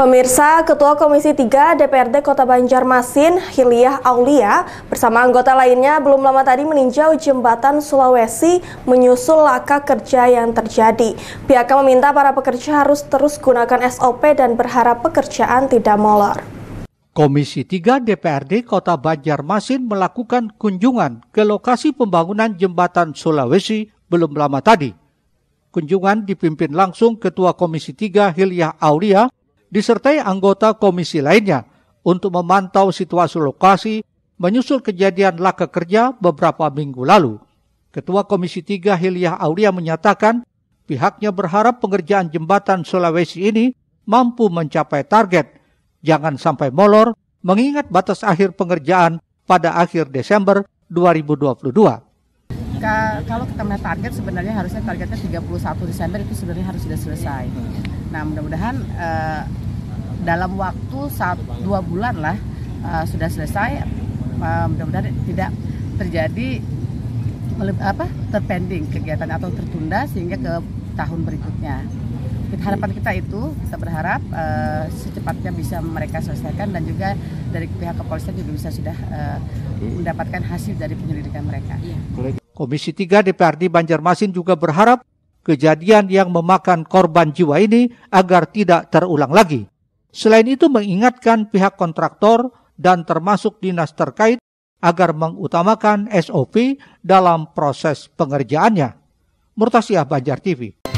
Pemirsa, Ketua Komisi 3 DPRD Kota Banjarmasin, Hiliah Aulia, bersama anggota lainnya belum lama tadi meninjau jembatan Sulawesi menyusul laka kerja yang terjadi. Pihaknya meminta para pekerja harus terus gunakan SOP dan berharap pekerjaan tidak molor. Komisi 3 DPRD Kota Banjarmasin melakukan kunjungan ke lokasi pembangunan jembatan Sulawesi belum lama tadi. Kunjungan dipimpin langsung Ketua Komisi 3 Hilyah Aulia disertai anggota komisi lainnya untuk memantau situasi lokasi menyusul kejadian laka kerja beberapa minggu lalu. Ketua Komisi 3 Hiliah Aulia menyatakan pihaknya berharap pengerjaan jembatan Sulawesi ini mampu mencapai target. Jangan sampai molor mengingat batas akhir pengerjaan pada akhir Desember 2022 ketika kalau kita melihat target sebenarnya harusnya targetnya 31 Desember itu sebenarnya harus sudah selesai. Nah mudah-mudahan uh, dalam waktu satu, dua bulan lah uh, sudah selesai. Uh, mudah-mudahan tidak terjadi apa terpending kegiatan atau tertunda sehingga ke tahun berikutnya. Harapan kita itu kita berharap uh, secepatnya bisa mereka selesaikan dan juga dari pihak kepolisian juga bisa sudah uh, mendapatkan hasil dari penyelidikan mereka. Iya. Komisi 3 DPRD Banjarmasin juga berharap kejadian yang memakan korban jiwa ini agar tidak terulang lagi. Selain itu mengingatkan pihak kontraktor dan termasuk dinas terkait agar mengutamakan SOP dalam proses pengerjaannya. Murtasiah Banjar TV.